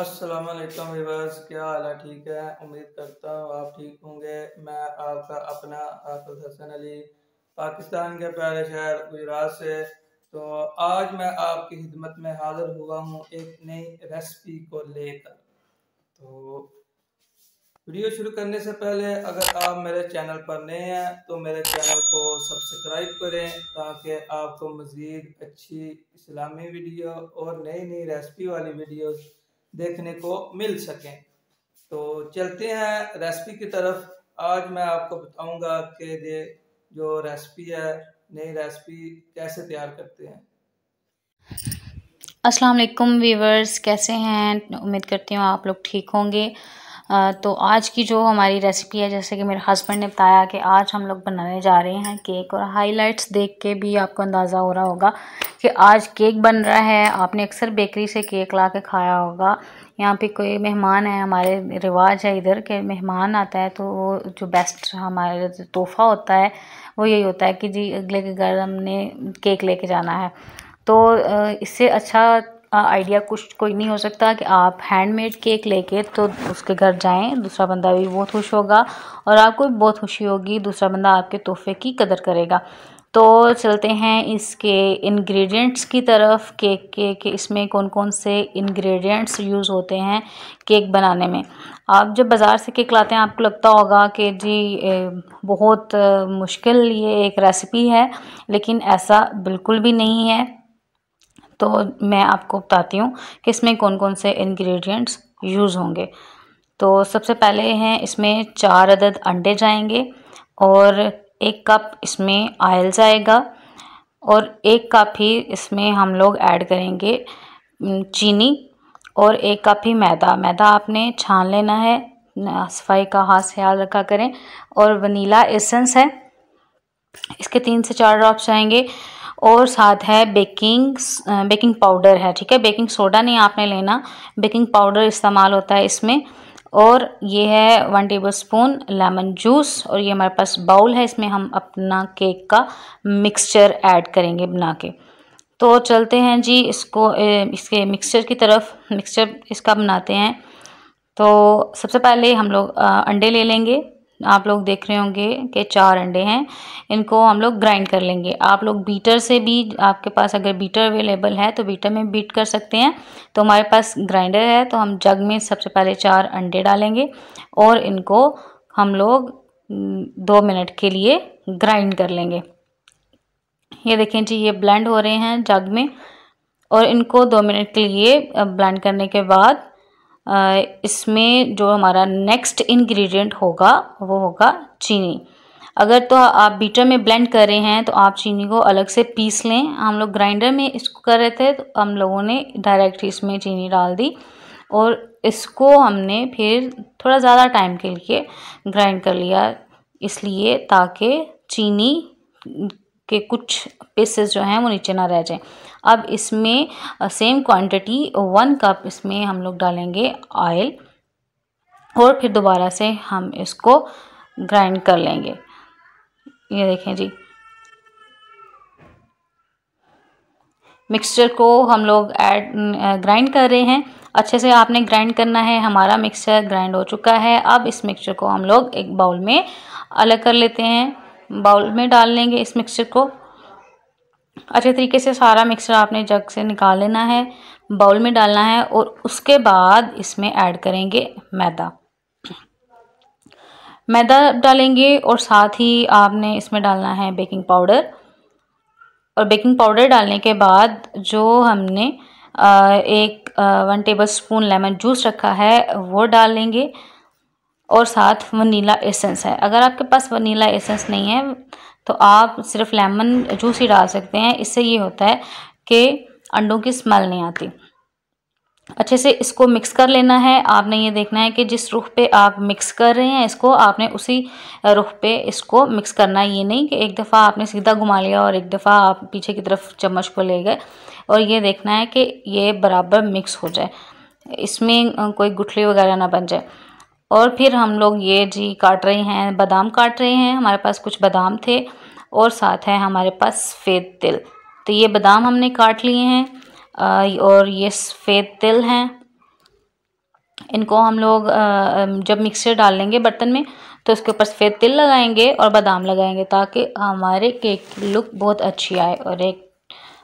असलम क्या हाल है ठीक है उम्मीद करता हूँ आप ठीक होंगे मैं आपका अपना आफत हसन अली पाकिस्तान के प्यारे शहर गुजरात से तो आज मैं आपकी खिदमत में हाजिर हुआ हूँ एक नई रेसिपी को लेकर तो वीडियो शुरू करने से पहले अगर आप मेरे चैनल पर नए हैं तो मेरे चैनल को सब्सक्राइब करें ताकि आपको मज़ीद अच्छी इस्लामी वीडियो और नई नई रेसिपी वाली वीडियोज़ देखने को मिल सकें तो चलते हैं रेसिपी की तरफ आज मैं आपको बताऊंगा कि ये जो रेसिपी है नई रेसिपी कैसे तैयार करते हैं अस्सलाम वालेकुम वीवर्स कैसे हैं उम्मीद करती हूँ आप लोग ठीक होंगे तो आज की जो हमारी रेसिपी है जैसे कि मेरे हस्बैंड ने बताया कि आज हम लोग बनाने जा रहे हैं केक और हाइलाइट्स देख के भी आपको अंदाज़ा हो रहा होगा कि आज केक बन रहा है आपने अक्सर बेकरी से केक ला के खाया होगा यहाँ पे कोई मेहमान है हमारे रिवाज है इधर के मेहमान आता है तो वो जो बेस्ट हमारे तोहफ़ा होता है वो यही होता है कि जी अगले के घर हमने केक लेके जाना है तो इससे अच्छा आइडिया कुछ कोई नहीं हो सकता कि आप हैंडमेड केक लेके तो उसके घर जाएं दूसरा बंदा भी बहुत खुश होगा और आपको भी बहुत खुशी होगी दूसरा बंदा आपके तोहफे की कदर करेगा तो चलते हैं इसके इंग्रेडिएंट्स की तरफ केक के के इसमें कौन कौन से इंग्रेडिएंट्स यूज़ होते हैं केक बनाने में आप जब बाज़ार से केक लाते हैं आपको लगता होगा कि जी बहुत मुश्किल ये एक रेसिपी है लेकिन ऐसा बिल्कुल भी नहीं है तो मैं आपको बताती हूँ कि इसमें कौन कौन से इंग्रेडिएंट्स यूज़ होंगे तो सबसे पहले हैं इसमें चार अदद अंडे जाएंगे और एक कप इसमें ऑयल जाएगा और एक कप ही इसमें हम लोग ऐड करेंगे चीनी और एक कप ही मैदा मैदा आपने छान लेना है सफाई का खास ख्याल रखा करें और वनीला एसेंस है इसके तीन से चार ड्रॉप्स आएंगे और साथ है बेकिंग बेकिंग पाउडर है ठीक है बेकिंग सोडा नहीं आपने लेना बेकिंग पाउडर इस्तेमाल होता है इसमें और ये है one tablespoon lemon juice और ये हमारे पास बाउल है इसमें हम अपना केक का मिक्सचर ऐड करेंगे बना के तो चलते हैं जी इसको इसके मिक्सचर की तरफ मिक्सचर इसका बनाते हैं तो सबसे पहले हम लोग अंडे ले लेंगे आप लोग देख रहे होंगे कि चार अंडे हैं इनको हम लोग ग्राइंड कर लेंगे आप लोग बीटर से भी आपके पास अगर बीटर अवेलेबल है तो बीटर में बीट कर सकते हैं तो हमारे पास ग्राइंडर है तो हम जग में सबसे पहले चार अंडे डालेंगे और इनको हम लोग हम्म, दो मिनट के लिए ग्राइंड कर लेंगे ये देखें जी ये ब्लेंड हो रहे हैं जग में और इनको दो मिनट के लिए ब्लेंड करने के बाद इसमें जो हमारा नेक्स्ट इंग्रेडिएंट होगा वो होगा चीनी अगर तो आप बीटर में ब्लेंड कर रहे हैं तो आप चीनी को अलग से पीस लें हम लोग ग्राइंडर में इसको कर रहे थे तो हम लोगों ने डायरेक्ट इसमें चीनी डाल दी और इसको हमने फिर थोड़ा ज़्यादा टाइम के लिए ग्राइंड कर लिया इसलिए ताकि चीनी के कुछ पीसेस जो हैं वो नीचे ना रह जाएं अब इसमें सेम क्वांटिटी वन कप इसमें हम लोग डालेंगे ऑयल और फिर दोबारा से हम इसको ग्राइंड कर लेंगे ये देखें जी मिक्सचर को हम लोग ऐड ग्राइंड कर रहे हैं अच्छे से आपने ग्राइंड करना है हमारा मिक्सचर ग्राइंड हो चुका है अब इस मिक्सचर को हम लोग एक बाउल में अलग कर लेते हैं बाउल में डाल लेंगे इस मिक्सचर को अच्छे तरीके से सारा मिक्सचर आपने जग से निकाल लेना है बाउल में डालना है और उसके बाद इसमें ऐड करेंगे मैदा मैदा डालेंगे और साथ ही आपने इसमें डालना है बेकिंग पाउडर और बेकिंग पाउडर डालने के बाद जो हमने एक one tablespoon lemon juice रखा है वो डाल लेंगे और साथ वनीला एसेंस है अगर आपके पास वनीला एसेंस नहीं है तो आप सिर्फ लेमन जूस ही डाल सकते हैं इससे ये होता है कि अंडों की स्मेल नहीं आती अच्छे से इसको मिक्स कर लेना है आपने ये देखना है कि जिस रुख पे आप मिक्स कर रहे हैं इसको आपने उसी रुख पे इसको मिक्स करना है ये नहीं कि एक दफ़ा आपने सीधा घुमा लिया और एक दफ़ा आप पीछे की तरफ चम्मच को ले गए और ये देखना है कि ये बराबर मिक्स हो जाए इसमें कोई गुठली वगैरह ना बन जाए और फिर हम लोग ये जी काट रहे हैं बादाम काट रहे हैं हमारे पास कुछ बादाम थे और साथ है हमारे पास सफ़ेद तिल तो ये बादाम हमने काट लिए हैं और ये सफ़ेद तिल हैं इनको हम लोग जब मिक्सर डाल लेंगे बर्तन में तो उसके ऊपर सफ़ेद तिल लगाएंगे और बादाम लगाएंगे ताकि हमारे केक की लुक बहुत अच्छी आए और एक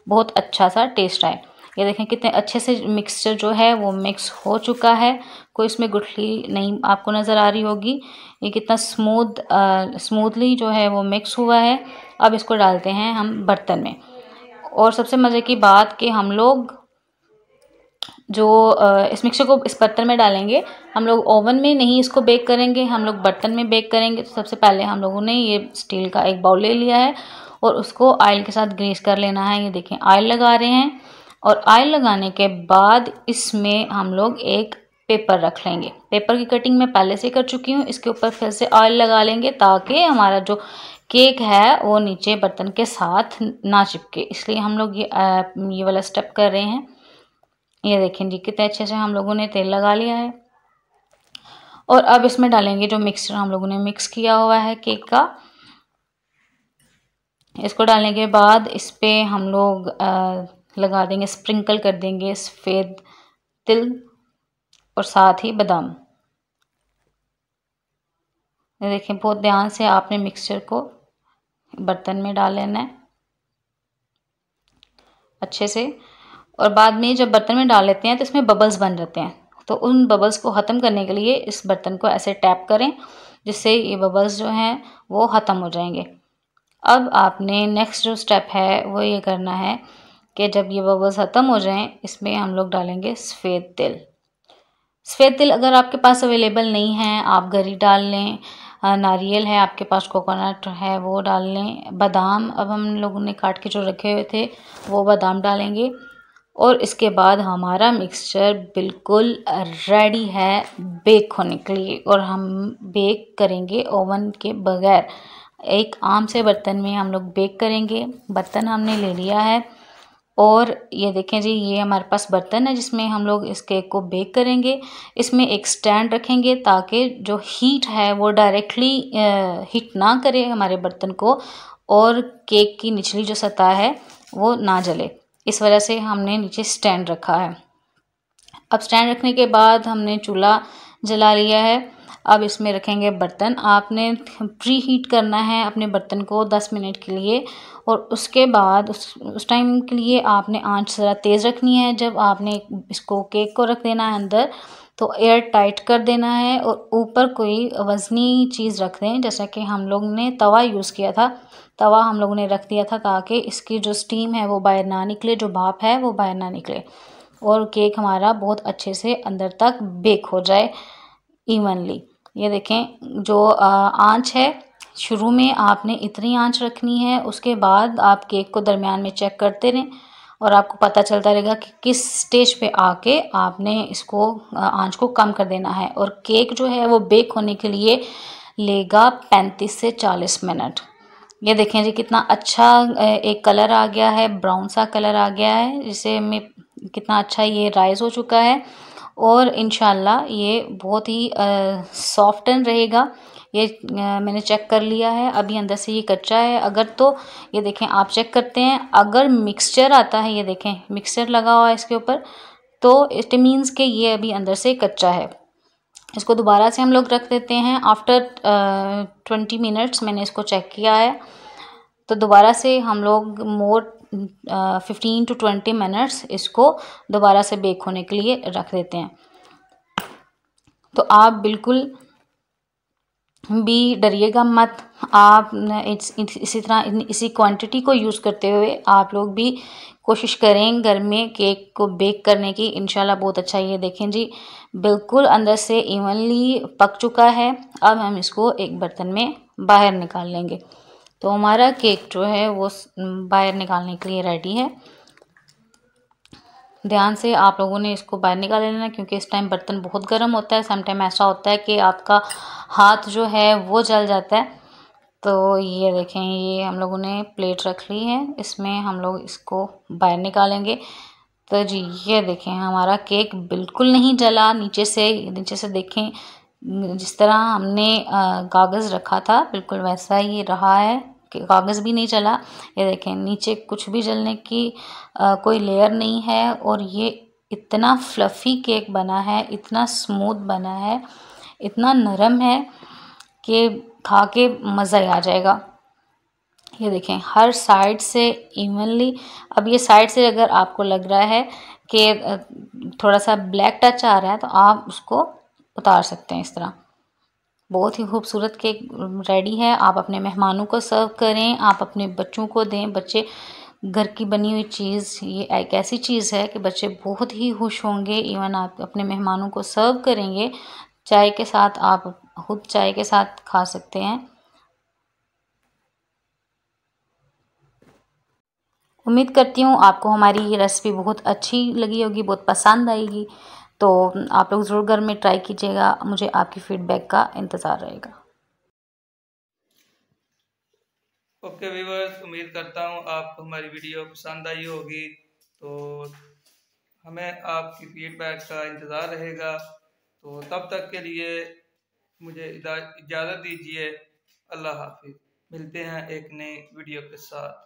बहुत अच्छा सा टेस्ट आए ये देखें कितने अच्छे से मिक्सचर जो है वो मिक्स हो चुका है कोई इसमें गुठली नहीं आपको नज़र आ रही होगी ये कितना स्मूद स्मूथली जो है वो मिक्स हुआ है अब इसको डालते हैं हम बर्तन में और सबसे मज़े की बात कि हम लोग जो इस मिक्सचर को इस बर्तन में डालेंगे हम लोग ओवन में नहीं इसको बेक करेंगे हम लोग बर्तन में बेक करेंगे तो सबसे पहले हम लोगों ने ये स्टील का एक बाउल ले लिया है और उसको आयल के साथ ग्रीस कर लेना है ये देखें आयल लगा रहे हैं और आयल लगाने के बाद इसमें हम लोग एक पेपर रख लेंगे पेपर की कटिंग मैं पहले से कर चुकी हूँ इसके ऊपर फिर से ऑयल लगा लेंगे ताकि हमारा जो केक है वो नीचे बर्तन के साथ ना चिपके इसलिए हम लोग ये ये वाला स्टेप कर रहे हैं ये देखें जी कितने अच्छे से हम लोगों ने तेल लगा लिया है और अब इसमें डालेंगे जो मिक्सचर हम लोगों ने मिक्स किया हुआ है केक का इसको डालने के बाद इस पर हम लोग आ, लगा देंगे स्प्रिंकल कर देंगे सफ़ेद तिल और साथ ही बादाम देखें बहुत ध्यान से आपने मिक्सचर को बर्तन में डाल लेना है अच्छे से और बाद में जब बर्तन में डाल लेते हैं तो इसमें बबल्स बन जाते हैं तो उन बबल्स को ख़त्म करने के लिए इस बर्तन को ऐसे टैप करें जिससे ये बबल्स जो हैं वो ख़त्म हो जाएंगे अब आपने नेक्स्ट जो स्टेप है वो ये करना है कि जब ये बबल्स ख़त्म हो जाएं इसमें हम लोग डालेंगे सफ़ेद तिल सफ़ेद तिल अगर आपके पास अवेलेबल नहीं है आप गरी डाल लें नारियल है आपके पास कोकोनट है वो डाल लें बादाम अब हम लोगों ने काट के जो रखे हुए थे वो बादाम डालेंगे और इसके बाद हमारा मिक्सचर बिल्कुल रेडी है बेक होने के लिए और हम बेक करेंगे ओवन के बगैर एक आम से बर्तन में हम लोग बेक करेंगे बर्तन हमने ले लिया है और ये देखें जी ये हमारे पास बर्तन है जिसमें हम लोग इस केक को बेक करेंगे इसमें एक स्टैंड रखेंगे ताकि जो हीट है वो डायरेक्टली हीट ना करे हमारे बर्तन को और केक की निचली जो सतह है वो ना जले इस वजह से हमने नीचे स्टैंड रखा है अब स्टैंड रखने के बाद हमने चूल्हा जला लिया है अब इसमें रखेंगे बर्तन आपने प्री हीट करना है अपने बर्तन को दस मिनट के लिए और उसके बाद उस टाइम के लिए आपने आंच ज़रा तेज़ रखनी है जब आपने इसको केक को रख देना है अंदर तो एयर टाइट कर देना है और ऊपर कोई वज़नी चीज़ रख दें जैसा कि हम लोग ने तवा यूज़ किया था तवा हम लोगों ने रख दिया था ताकि इसकी जो स्टीम है वो बाहर ना निकले जो भाप है वो बाहर ना निकले और केक हमारा बहुत अच्छे से अंदर तक बेक हो जाए इवनली ये देखें जो आँच है शुरू में आपने इतनी आँच रखनी है उसके बाद आप केक को दरमियान में चेक करते रहें और आपको पता चलता रहेगा कि किस स्टेज पे आके आपने इसको आंच को कम कर देना है और केक जो है वो बेक होने के लिए लेगा पैंतीस से चालीस मिनट ये देखें जी कितना अच्छा एक कलर आ गया है ब्राउन सा कलर आ गया है जिसे में कितना अच्छा ये राइज़ हो चुका है और इन ये बहुत ही सॉफ्टन रहेगा ये मैंने चेक कर लिया है अभी अंदर से ये कच्चा है अगर तो ये देखें आप चेक करते हैं अगर मिक्सचर आता है ये देखें मिक्सचर लगा हुआ है इसके ऊपर तो इट मीन्स कि ये अभी अंदर से कच्चा है इसको दोबारा से हम लोग रख देते हैं आफ्टर ट्वेंटी मिनट्स मैंने इसको चेक किया है तो दोबारा से हम लोग more fifteen to twenty minutes इसको दोबारा से बेक होने के लिए रख देते हैं तो आप बिल्कुल भी डरिएगा मत आप इस, इसी तरह इसी क्वांटिटी को यूज़ करते हुए आप लोग भी कोशिश करें घर में केक को बेक करने की इंशाल्लाह बहुत अच्छा ये देखें जी बिल्कुल अंदर से इवनली पक चुका है अब हम इसको एक बर्तन में बाहर निकाल लेंगे तो हमारा केक जो है वो बाहर निकालने के लिए रेडी है ध्यान से आप लोगों ने इसको बाहर निकाल लेना क्योंकि इस टाइम बर्तन बहुत गर्म होता है समटाइम ऐसा होता है कि आपका हाथ जो है वो जल जाता है तो ये देखें ये हम लोगों ने प्लेट रख ली है इसमें हम लोग इसको बाहर निकालेंगे तो जी ये देखें हमारा केक बिल्कुल नहीं जला नीचे से नीचे से देखें जिस तरह हमने कागज़ रखा था बिल्कुल वैसा ही रहा है कागज़ भी नहीं जला ये देखें नीचे कुछ भी जलने की आ, कोई लेयर नहीं है और ये इतना फ्लफ़ी केक बना है इतना स्मूथ बना है इतना नरम है कि खा के मज़ा ही आ जाएगा ये देखें हर साइड से इवनली अब ये साइड से अगर आपको लग रहा है कि थोड़ा सा ब्लैक टच आ रहा है तो आप उसको उतार सकते हैं इस तरह बहुत ही खूबसूरत केक रेडी है आप अपने मेहमानों को सर्व करें आप अपने बच्चों को दें बच्चे घर की बनी हुई चीज़ ये एक ऐसी चीज़ है कि बच्चे बहुत ही खुश होंगे इवन आप अपने मेहमानों को सर्व करेंगे चाय के साथ आप खुद चाय के साथ खा सकते हैं उम्मीद करती हूँ आपको हमारी ये रेसिपी बहुत अच्छी लगी होगी बहुत पसंद आएगी तो आप लोग ज़रूर घर में ट्राई कीजिएगा मुझे आपकी फ़ीडबैक का इंतज़ार रहेगा ओके व्यूवर्स उम्मीद करता हूँ आपको हमारी वीडियो पसंद आई होगी तो हमें आपकी फीडबैक का इंतज़ार रहेगा तो तब तक के लिए मुझे इजाज़त दीजिए अल्लाह हाफिज़ मिलते हैं एक नई वीडियो के साथ